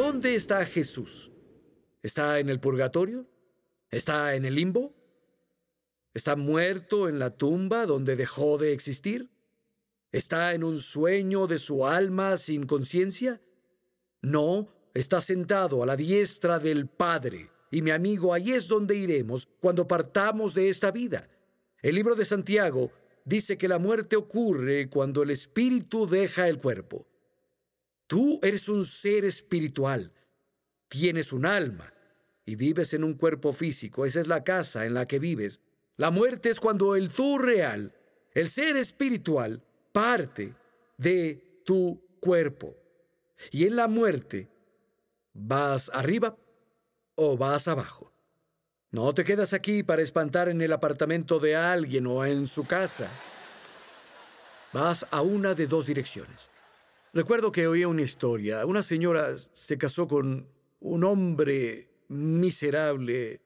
¿Dónde está Jesús? ¿Está en el purgatorio? ¿Está en el limbo? ¿Está muerto en la tumba donde dejó de existir? ¿Está en un sueño de su alma sin conciencia? No, está sentado a la diestra del Padre. Y mi amigo, ahí es donde iremos cuando partamos de esta vida. El libro de Santiago dice que la muerte ocurre cuando el espíritu deja el cuerpo. Tú eres un ser espiritual, tienes un alma y vives en un cuerpo físico. Esa es la casa en la que vives. La muerte es cuando el tú real, el ser espiritual, parte de tu cuerpo. Y en la muerte, ¿vas arriba o vas abajo? No te quedas aquí para espantar en el apartamento de alguien o en su casa. Vas a una de dos direcciones. Recuerdo que oía una historia. Una señora se casó con un hombre miserable,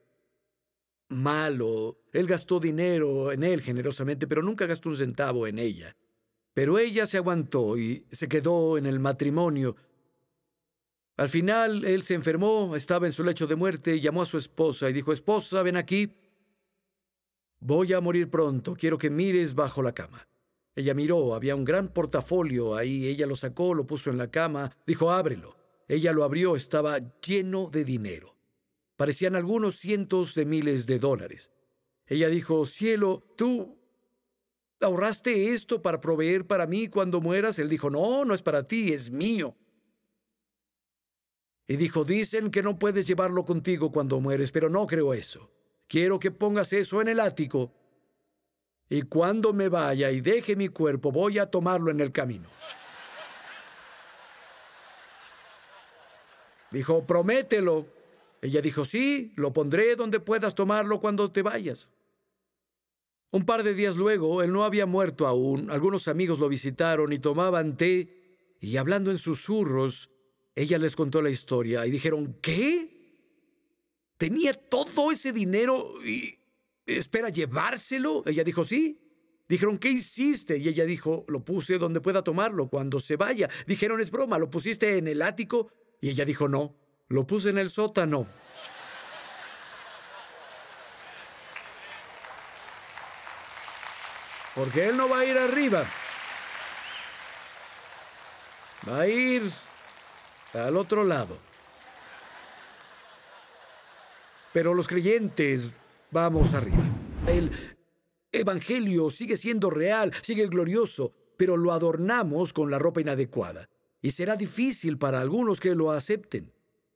malo. Él gastó dinero en él generosamente, pero nunca gastó un centavo en ella. Pero ella se aguantó y se quedó en el matrimonio. Al final él se enfermó, estaba en su lecho de muerte y llamó a su esposa y dijo, Esposa, ven aquí. Voy a morir pronto, quiero que mires bajo la cama. Ella miró, había un gran portafolio ahí, ella lo sacó, lo puso en la cama, dijo, ábrelo. Ella lo abrió, estaba lleno de dinero. Parecían algunos cientos de miles de dólares. Ella dijo, cielo, tú ahorraste esto para proveer para mí cuando mueras. Él dijo, no, no es para ti, es mío. Y dijo, dicen que no puedes llevarlo contigo cuando mueres, pero no creo eso. Quiero que pongas eso en el ático y cuando me vaya y deje mi cuerpo voy a tomarlo en el camino. Dijo, promételo. Ella dijo, sí, lo pondré donde puedas tomarlo cuando te vayas. Un par de días luego, él no había muerto aún, algunos amigos lo visitaron y tomaban té, y hablando en susurros, ella les contó la historia y dijeron, ¿qué? Tenía todo ese dinero y, ¿Espera llevárselo? Ella dijo, sí. Dijeron, ¿qué hiciste? Y ella dijo, lo puse donde pueda tomarlo, cuando se vaya. Dijeron, es broma, ¿lo pusiste en el ático? Y ella dijo, no, lo puse en el sótano. Porque él no va a ir arriba. Va a ir al otro lado. Pero los creyentes Vamos arriba. El Evangelio sigue siendo real, sigue glorioso, pero lo adornamos con la ropa inadecuada. Y será difícil para algunos que lo acepten.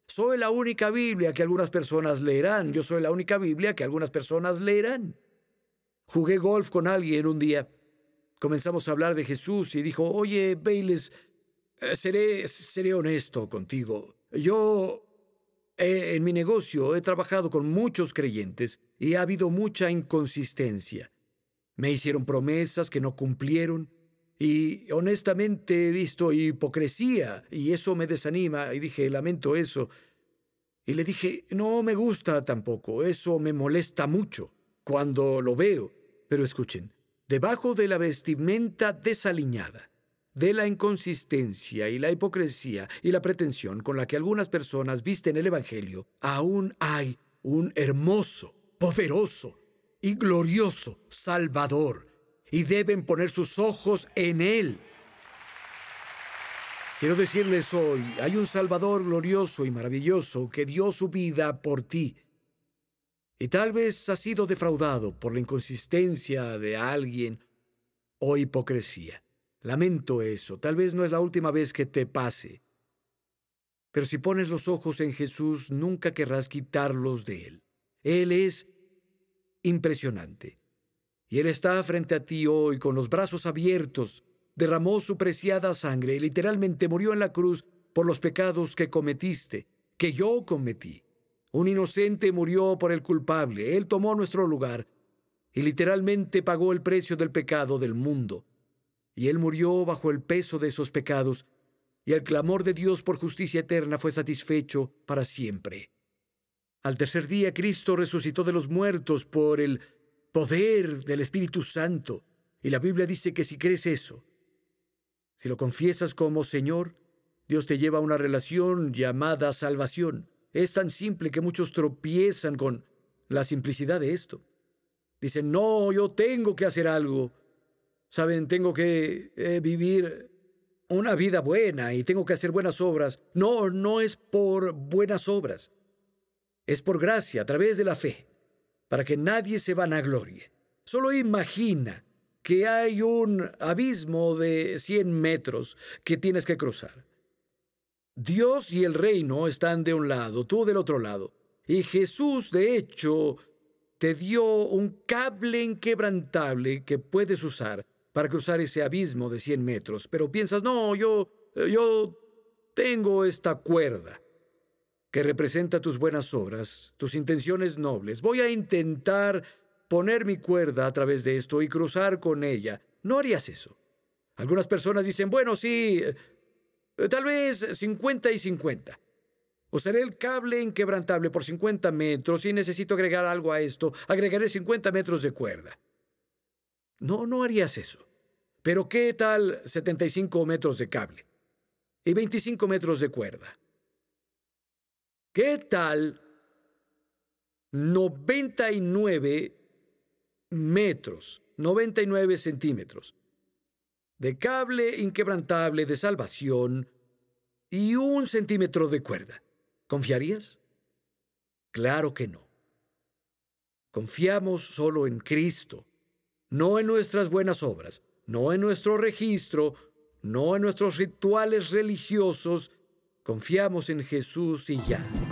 Soy la única Biblia que algunas personas leerán. Yo soy la única Biblia que algunas personas leerán. Jugué golf con alguien un día. Comenzamos a hablar de Jesús y dijo, oye, Bailes, eh, seré, seré honesto contigo. Yo en mi negocio he trabajado con muchos creyentes y ha habido mucha inconsistencia. Me hicieron promesas que no cumplieron y honestamente he visto hipocresía y eso me desanima y dije, lamento eso. Y le dije, no me gusta tampoco, eso me molesta mucho cuando lo veo. Pero escuchen, debajo de la vestimenta desaliñada de la inconsistencia y la hipocresía y la pretensión con la que algunas personas visten el Evangelio, aún hay un hermoso, poderoso y glorioso Salvador, y deben poner sus ojos en Él. Quiero decirles hoy, hay un Salvador glorioso y maravilloso que dio su vida por ti. Y tal vez ha sido defraudado por la inconsistencia de alguien o hipocresía. Lamento eso, tal vez no es la última vez que te pase. Pero si pones los ojos en Jesús, nunca querrás quitarlos de Él. Él es impresionante. Y Él está frente a ti hoy con los brazos abiertos, derramó su preciada sangre y literalmente murió en la cruz por los pecados que cometiste, que yo cometí. Un inocente murió por el culpable, Él tomó nuestro lugar y literalmente pagó el precio del pecado del mundo y él murió bajo el peso de esos pecados, y el clamor de Dios por justicia eterna fue satisfecho para siempre. Al tercer día Cristo resucitó de los muertos por el poder del Espíritu Santo, y la Biblia dice que si crees eso, si lo confiesas como Señor, Dios te lleva a una relación llamada salvación. Es tan simple que muchos tropiezan con la simplicidad de esto. Dicen, no, yo tengo que hacer algo Saben, tengo que eh, vivir una vida buena y tengo que hacer buenas obras. No, no es por buenas obras. Es por gracia, a través de la fe, para que nadie se a vanaglorie. Solo imagina que hay un abismo de 100 metros que tienes que cruzar. Dios y el reino están de un lado, tú del otro lado. Y Jesús, de hecho, te dio un cable inquebrantable que puedes usar para cruzar ese abismo de 100 metros, pero piensas, no, yo, eh, yo tengo esta cuerda que representa tus buenas obras, tus intenciones nobles. Voy a intentar poner mi cuerda a través de esto y cruzar con ella. No harías eso. Algunas personas dicen, bueno, sí, eh, tal vez 50 y 50. Usaré el cable inquebrantable por 50 metros y necesito agregar algo a esto. Agregaré 50 metros de cuerda. No, no harías eso. Pero ¿qué tal 75 metros de cable? Y 25 metros de cuerda. ¿Qué tal 99 metros, 99 centímetros de cable inquebrantable de salvación y un centímetro de cuerda? ¿Confiarías? Claro que no. Confiamos solo en Cristo, no en nuestras buenas obras, no en nuestro registro, no en nuestros rituales religiosos. Confiamos en Jesús y ya.